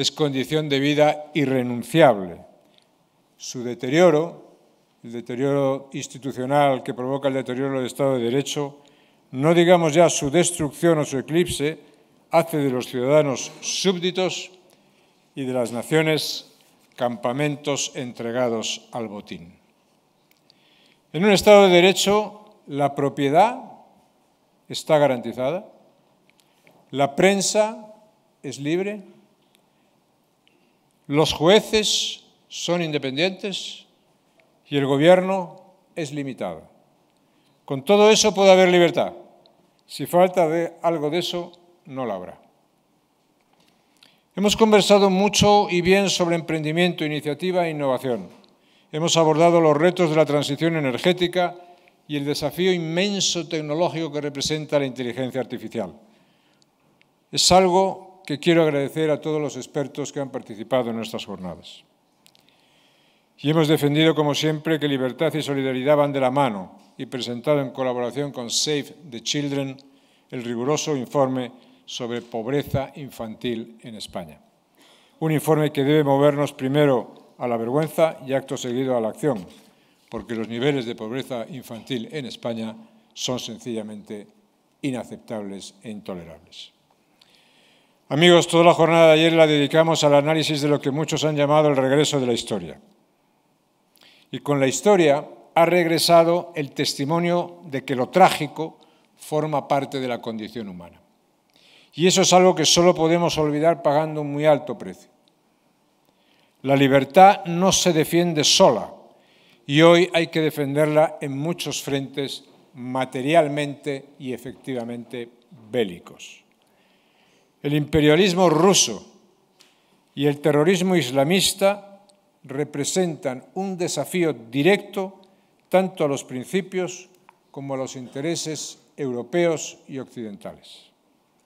es condición de vida irrenunciable. Su deterioro, el deterioro institucional que provoca el deterioro del Estado de Derecho, no digamos ya su destrucción o su eclipse, hace de los ciudadanos súbditos y de las naciones campamentos entregados al botín. En un Estado de Derecho, la propiedad está garantizada, la prensa es libre, los jueces son independientes y el gobierno es limitado. Con todo eso puede haber libertad. Si falta de algo de eso, no la habrá. Hemos conversado mucho y bien sobre emprendimiento, iniciativa e innovación. Hemos abordado los retos de la transición energética y el desafío inmenso tecnológico que representa la inteligencia artificial. Es algo quiero agradecer a todos los expertos que han participado en nuestras jornadas. Y hemos defendido, como siempre, que libertad y solidaridad van de la mano y presentado en colaboración con Save the Children el riguroso informe sobre pobreza infantil en España. Un informe que debe movernos primero a la vergüenza y acto seguido a la acción, porque los niveles de pobreza infantil en España son sencillamente inaceptables e intolerables. Amigos, toda la jornada de ayer la dedicamos al análisis de lo que muchos han llamado el regreso de la historia. Y con la historia ha regresado el testimonio de que lo trágico forma parte de la condición humana. Y eso es algo que solo podemos olvidar pagando un muy alto precio. La libertad no se defiende sola y hoy hay que defenderla en muchos frentes materialmente y efectivamente bélicos. El imperialismo ruso y el terrorismo islamista representan un desafío directo tanto a los principios como a los intereses europeos y occidentales.